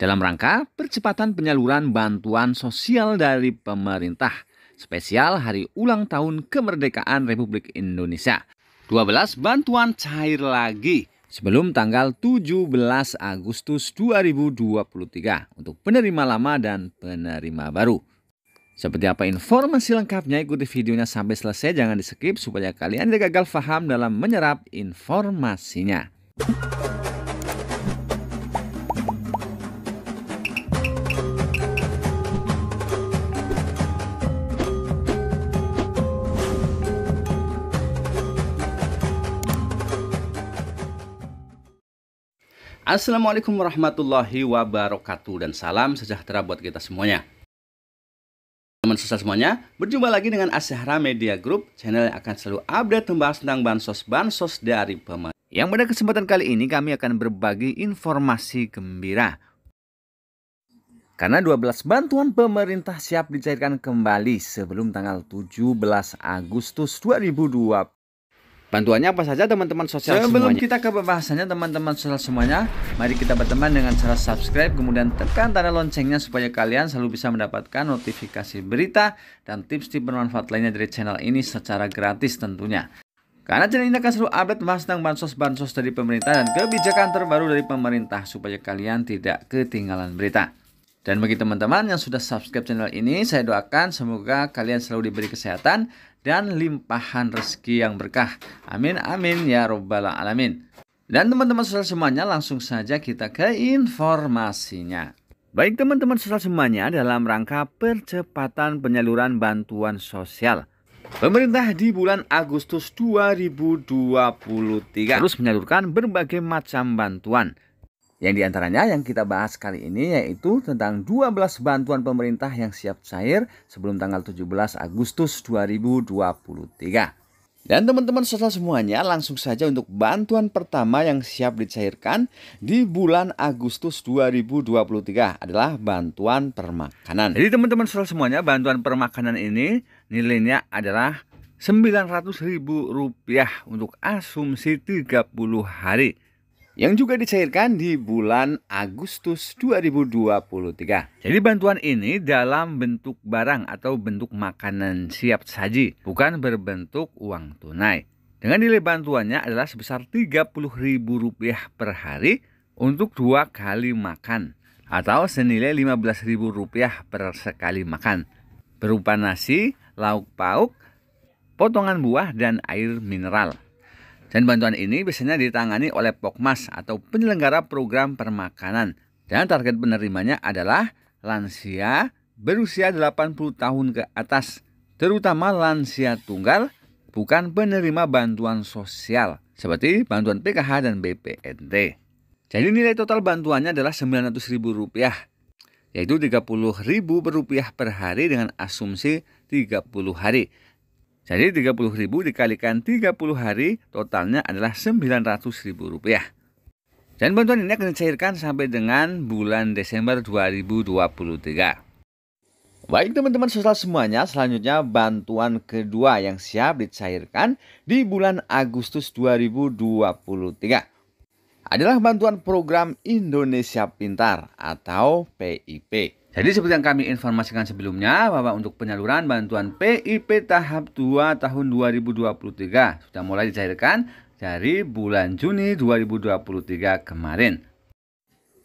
dalam rangka percepatan penyaluran bantuan sosial dari pemerintah spesial hari ulang tahun kemerdekaan Republik Indonesia. 12 bantuan cair lagi sebelum tanggal 17 Agustus 2023 untuk penerima lama dan penerima baru. Seperti apa informasi lengkapnya ikuti videonya sampai selesai jangan di skip supaya kalian tidak gagal paham dalam menyerap informasinya. Assalamualaikum warahmatullahi wabarakatuh dan salam sejahtera buat kita semuanya. Teman sosial semuanya, berjumpa lagi dengan Asyahra Media Group, channel yang akan selalu update membahas tentang bansos-bansos dari pemerintah. Yang pada kesempatan kali ini kami akan berbagi informasi gembira. Karena 12 bantuan pemerintah siap dicairkan kembali sebelum tanggal 17 Agustus 2020. Bantuannya apa saja teman-teman sosial Sebelum semuanya? Sebelum kita ke pembahasannya teman-teman sosial semuanya, mari kita berteman dengan cara subscribe kemudian tekan tanda loncengnya supaya kalian selalu bisa mendapatkan notifikasi berita dan tips-tips bermanfaat lainnya dari channel ini secara gratis tentunya. Karena channel ini akan selalu update bahas tentang bansos-bansos dari pemerintah dan kebijakan terbaru dari pemerintah supaya kalian tidak ketinggalan berita. Dan bagi teman-teman yang sudah subscribe channel ini, saya doakan semoga kalian selalu diberi kesehatan dan limpahan rezeki yang berkah. Amin, amin, ya robbal alamin. Dan teman-teman sosial semuanya, langsung saja kita ke informasinya. Baik teman-teman sosial semuanya, dalam rangka percepatan penyaluran bantuan sosial, Pemerintah di bulan Agustus 2023 terus menyalurkan berbagai macam bantuan yang diantaranya yang kita bahas kali ini yaitu tentang 12 bantuan pemerintah yang siap cair sebelum tanggal 17 Agustus 2023. Dan teman-teman setelah semuanya langsung saja untuk bantuan pertama yang siap dicairkan di bulan Agustus 2023 adalah bantuan permakanan. Jadi teman-teman setelah semuanya bantuan permakanan ini nilainya adalah Rp900.000 untuk asumsi 30 hari yang juga dicairkan di bulan Agustus 2023. Jadi bantuan ini dalam bentuk barang atau bentuk makanan siap saji, bukan berbentuk uang tunai. Dengan nilai bantuannya adalah sebesar Rp30.000 per hari untuk dua kali makan atau senilai Rp15.000 per sekali makan berupa nasi, lauk pauk, potongan buah, dan air mineral. Dan bantuan ini biasanya ditangani oleh Pokmas atau penyelenggara program permakanan. Dan target penerimanya adalah lansia berusia 80 tahun ke atas, terutama lansia tunggal, bukan penerima bantuan sosial seperti bantuan PKH dan BPNT. Jadi nilai total bantuannya adalah Rp900.000, yaitu Rp30.000 per hari dengan asumsi 30 hari. Jadi 30.000 dikalikan 30 hari totalnya adalah 900.000 rupiah. Dan bantuan ini akan dicairkan sampai dengan bulan Desember 2023. Baik teman-teman sosial semuanya, selanjutnya bantuan kedua yang siap dicairkan di bulan Agustus 2023 adalah bantuan program Indonesia Pintar atau PIP. Jadi seperti yang kami informasikan sebelumnya bahwa untuk penyaluran bantuan PIP tahap 2 tahun 2023 sudah mulai dicairkan dari bulan Juni 2023 kemarin.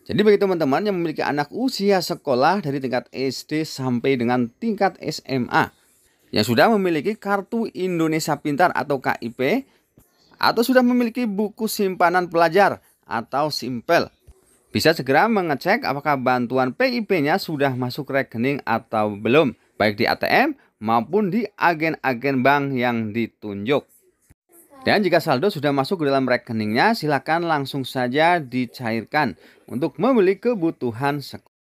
Jadi bagi teman-teman yang memiliki anak usia sekolah dari tingkat SD sampai dengan tingkat SMA yang sudah memiliki kartu Indonesia Pintar atau KIP atau sudah memiliki buku simpanan pelajar atau Simpel bisa segera mengecek apakah bantuan PIP-nya sudah masuk rekening atau belum, baik di ATM maupun di agen-agen bank yang ditunjuk. Dan jika saldo sudah masuk ke dalam rekeningnya, silakan langsung saja dicairkan untuk membeli kebutuhan sekolah.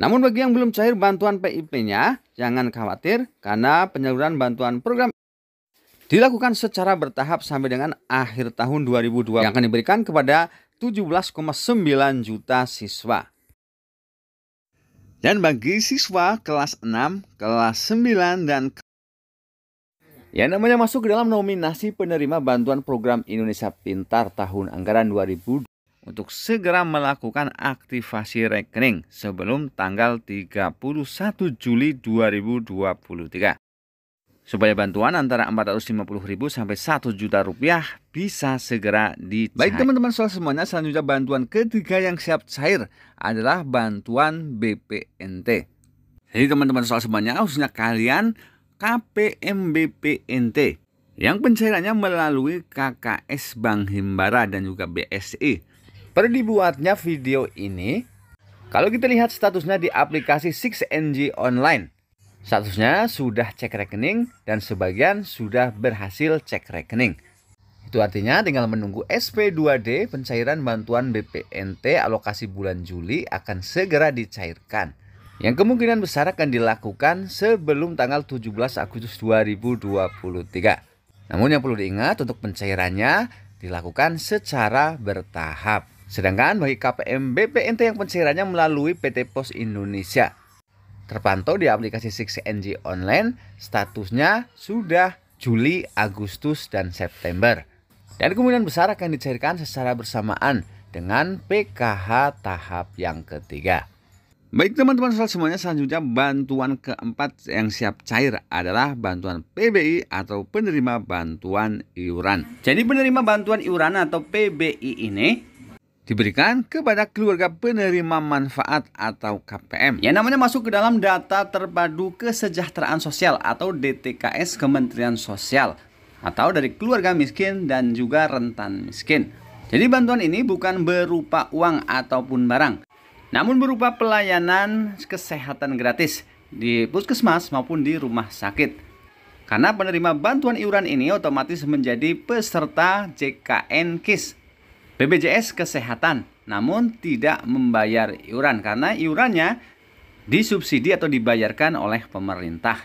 Namun bagi yang belum cair bantuan PIP-nya, jangan khawatir karena penyaluran bantuan program dilakukan secara bertahap sampai dengan akhir tahun 2020 yang akan diberikan kepada 17,9 juta siswa. Dan bagi siswa kelas 6, kelas 9, dan yang namanya masuk ke dalam nominasi penerima bantuan program Indonesia Pintar tahun anggaran 2000 untuk segera melakukan aktivasi rekening sebelum tanggal 31 Juli 2023 supaya bantuan antara 450 ribu sampai 1 juta rupiah bisa segera dicair. Baik teman-teman soal semuanya, selanjutnya bantuan ketiga yang siap cair adalah bantuan BPNT. Jadi teman-teman soal semuanya, khususnya kalian kpm bpnt yang pencairannya melalui KKS Bank Himbara dan juga BSI. Perlu dibuatnya video ini kalau kita lihat statusnya di aplikasi 6NG Online. Statusnya sudah cek rekening dan sebagian sudah berhasil cek rekening. Itu artinya tinggal menunggu SP2D pencairan bantuan BPNT alokasi bulan Juli akan segera dicairkan. Yang kemungkinan besar akan dilakukan sebelum tanggal 17 Agustus 2023. Namun yang perlu diingat untuk pencairannya dilakukan secara bertahap. Sedangkan bagi KPM BPNT yang pencairannya melalui PT Pos Indonesia, Terpantau di aplikasi 6NG Online, statusnya sudah Juli, Agustus, dan September. Dan kemudian besar akan dicairkan secara bersamaan dengan PKH tahap yang ketiga. Baik teman-teman soal semuanya selanjutnya bantuan keempat yang siap cair adalah bantuan PBI atau penerima bantuan iuran. Jadi penerima bantuan iuran atau PBI ini diberikan kepada keluarga penerima manfaat atau KPM. Yang namanya masuk ke dalam data terpadu kesejahteraan sosial atau DTKS Kementerian Sosial atau dari keluarga miskin dan juga rentan miskin. Jadi bantuan ini bukan berupa uang ataupun barang, namun berupa pelayanan kesehatan gratis di puskesmas maupun di rumah sakit. Karena penerima bantuan iuran ini otomatis menjadi peserta JKN KIS BPJS Kesehatan, namun tidak membayar iuran karena iurannya disubsidi atau dibayarkan oleh pemerintah.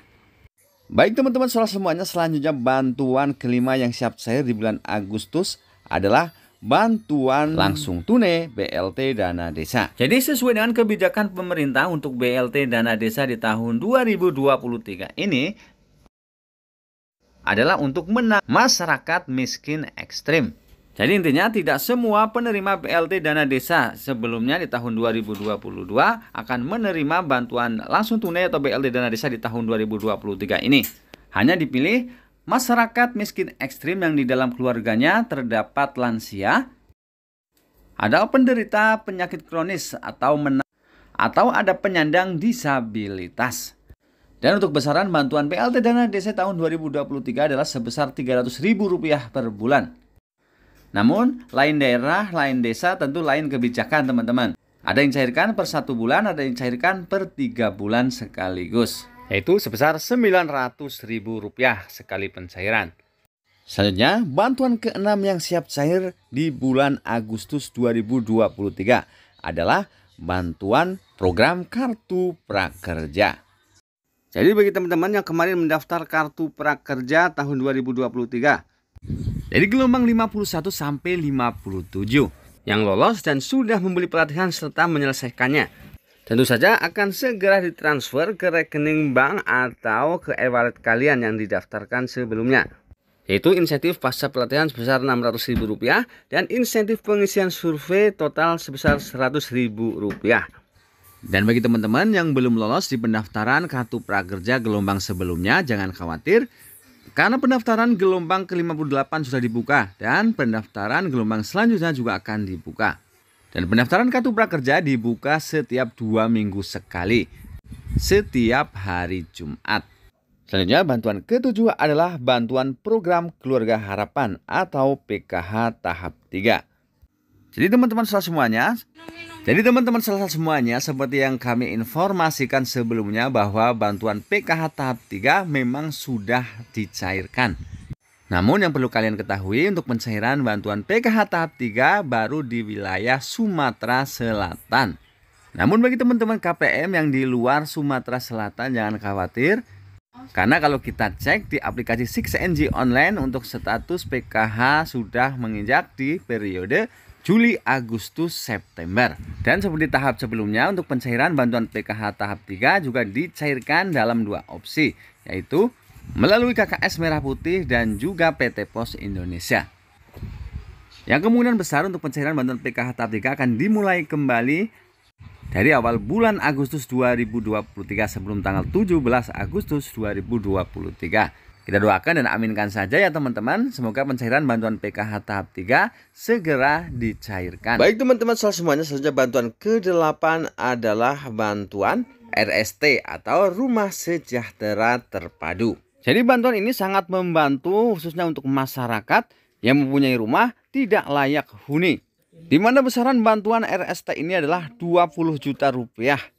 Baik teman-teman, soal semuanya selanjutnya bantuan kelima yang siap saya di bulan Agustus adalah bantuan langsung tunai BLT dana desa. Jadi sesuai dengan kebijakan pemerintah untuk BLT dana desa di tahun 2023 ini adalah untuk menang masyarakat miskin ekstrim. Jadi intinya tidak semua penerima BLT dana desa sebelumnya di tahun 2022 akan menerima bantuan langsung tunai atau BLT dana desa di tahun 2023 ini. Hanya dipilih masyarakat miskin ekstrim yang di dalam keluarganya terdapat lansia, ada penderita penyakit kronis atau mena atau ada penyandang disabilitas. Dan untuk besaran bantuan BLT dana desa tahun 2023 adalah sebesar rp rupiah per bulan. Namun, lain daerah, lain desa tentu lain kebijakan teman-teman. Ada yang cairkan per satu bulan, ada yang cairkan per tiga bulan sekaligus. Yaitu sebesar Rp900.000 sekali pencairan. Selanjutnya, bantuan keenam yang siap cair di bulan Agustus 2023 adalah bantuan program Kartu Prakerja. Jadi bagi teman-teman yang kemarin mendaftar Kartu Prakerja tahun 2023, dari gelombang 51 sampai 57 yang lolos dan sudah membeli pelatihan serta menyelesaikannya. Tentu saja akan segera ditransfer ke rekening bank atau ke e-wallet kalian yang didaftarkan sebelumnya. Yaitu insentif pasca pelatihan sebesar Rp600.000 dan insentif pengisian survei total sebesar Rp100.000. Dan bagi teman-teman yang belum lolos di pendaftaran kartu prakerja gelombang sebelumnya, jangan khawatir, karena pendaftaran gelombang ke-58 sudah dibuka dan pendaftaran gelombang selanjutnya juga akan dibuka. Dan pendaftaran kartu prakerja dibuka setiap dua minggu sekali, setiap hari Jumat. Selanjutnya, bantuan ketujuh adalah bantuan program Keluarga Harapan atau PKH tahap 3. Jadi teman-teman semuanya, jadi teman-teman salah semuanya seperti yang kami informasikan sebelumnya bahwa bantuan PKH tahap 3 memang sudah dicairkan. Namun yang perlu kalian ketahui untuk pencairan bantuan PKH tahap 3 baru di wilayah Sumatera Selatan. Namun bagi teman-teman KPM yang di luar Sumatera Selatan jangan khawatir karena kalau kita cek di aplikasi 6NG online untuk status PKH sudah menginjak di periode Juli, Agustus, September. Dan seperti tahap sebelumnya, untuk pencairan bantuan PKH tahap 3 juga dicairkan dalam dua opsi, yaitu melalui KKS Merah Putih dan juga PT Pos Indonesia. Yang kemungkinan besar untuk pencairan bantuan PKH tahap 3 akan dimulai kembali dari awal bulan Agustus 2023 sebelum tanggal 17 Agustus 2023. Kita doakan dan aminkan saja ya teman-teman. Semoga pencairan bantuan PKH tahap 3 segera dicairkan. Baik teman-teman soal semuanya selanjutnya bantuan ke-8 adalah bantuan RST atau Rumah Sejahtera Terpadu. Jadi bantuan ini sangat membantu khususnya untuk masyarakat yang mempunyai rumah tidak layak huni. Di mana besaran bantuan RST ini adalah 20 juta rupiah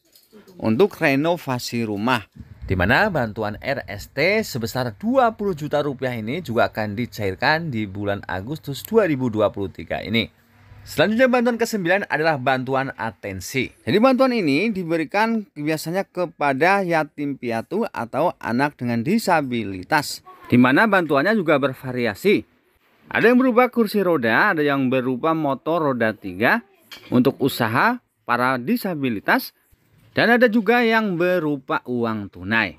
untuk renovasi rumah. Di mana bantuan RST sebesar 20 juta rupiah ini juga akan dicairkan di bulan Agustus 2023 ini. Selanjutnya bantuan ke-9 adalah bantuan atensi. Jadi bantuan ini diberikan biasanya kepada yatim piatu atau anak dengan disabilitas. Di mana bantuannya juga bervariasi. Ada yang berupa kursi roda, ada yang berupa motor roda 3 untuk usaha para disabilitas, dan ada juga yang berupa uang tunai.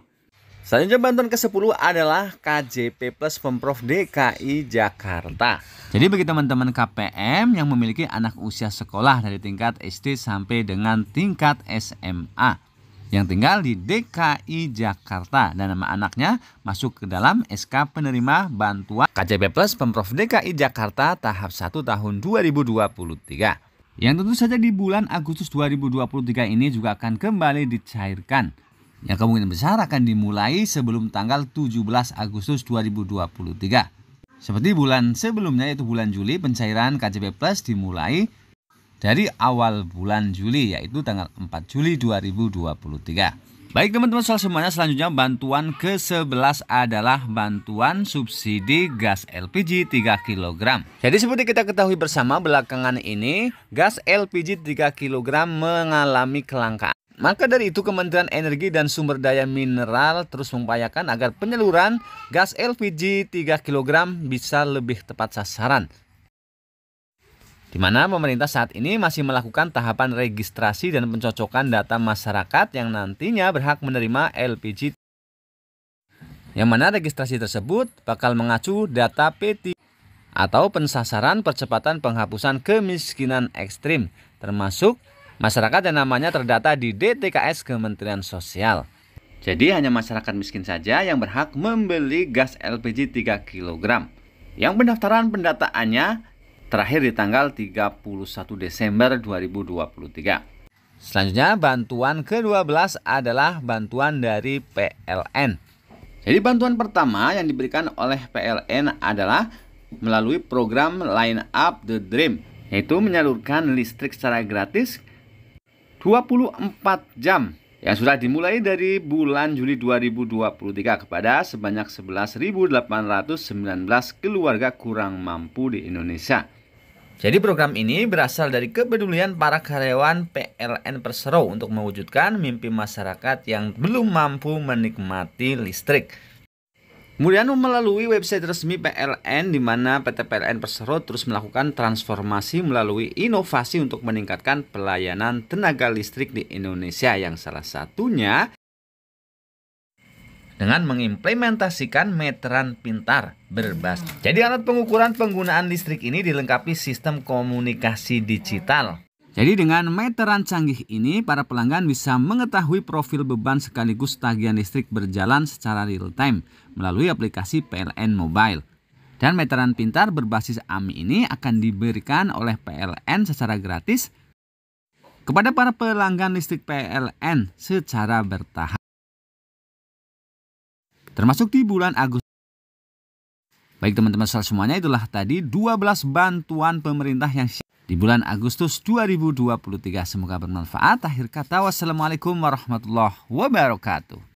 Selanjutnya bantuan ke-10 adalah KJP Plus Pemprov DKI Jakarta. Jadi bagi teman-teman KPM yang memiliki anak usia sekolah dari tingkat SD sampai dengan tingkat SMA yang tinggal di DKI Jakarta dan nama anaknya masuk ke dalam SK penerima bantuan KJP Plus Pemprov DKI Jakarta tahap 1 tahun 2023. Yang tentu saja di bulan Agustus 2023 ini juga akan kembali dicairkan. Yang kemungkinan besar akan dimulai sebelum tanggal 17 Agustus 2023. Seperti bulan sebelumnya yaitu bulan Juli, pencairan KJP Plus dimulai dari awal bulan Juli yaitu tanggal 4 Juli 2023. Baik teman-teman soal semuanya selanjutnya bantuan ke-11 adalah bantuan subsidi gas LPG 3 kg. Jadi seperti kita ketahui bersama belakangan ini gas LPG 3 kg mengalami kelangkaan. Maka dari itu Kementerian Energi dan Sumber Daya Mineral terus mengupayakan agar penyaluran gas LPG 3 kg bisa lebih tepat sasaran di mana pemerintah saat ini masih melakukan tahapan registrasi dan pencocokan data masyarakat yang nantinya berhak menerima LPG. Yang mana registrasi tersebut bakal mengacu data PT atau pensasaran percepatan penghapusan kemiskinan ekstrim, termasuk masyarakat yang namanya terdata di DTKS Kementerian Sosial. Jadi hanya masyarakat miskin saja yang berhak membeli gas LPG 3 kg. Yang pendaftaran pendataannya terakhir di tanggal 31 Desember 2023. Selanjutnya bantuan ke-12 adalah bantuan dari PLN. Jadi bantuan pertama yang diberikan oleh PLN adalah melalui program Line Up the Dream yaitu menyalurkan listrik secara gratis 24 jam yang sudah dimulai dari bulan Juli 2023 kepada sebanyak 11.819 keluarga kurang mampu di Indonesia. Jadi program ini berasal dari kepedulian para karyawan PLN Persero untuk mewujudkan mimpi masyarakat yang belum mampu menikmati listrik. Kemudian melalui website resmi PLN di mana PT PLN Persero terus melakukan transformasi melalui inovasi untuk meningkatkan pelayanan tenaga listrik di Indonesia yang salah satunya dengan mengimplementasikan meteran pintar berbasis. Jadi alat pengukuran penggunaan listrik ini dilengkapi sistem komunikasi digital. Jadi dengan meteran canggih ini, para pelanggan bisa mengetahui profil beban sekaligus tagihan listrik berjalan secara real time melalui aplikasi PLN Mobile. Dan meteran pintar berbasis AMI ini akan diberikan oleh PLN secara gratis kepada para pelanggan listrik PLN secara bertahap termasuk di bulan Agustus. Baik teman-teman semuanya itulah tadi 12 bantuan pemerintah yang di bulan Agustus 2023. Semoga bermanfaat. Akhir kata wassalamualaikum warahmatullahi wabarakatuh.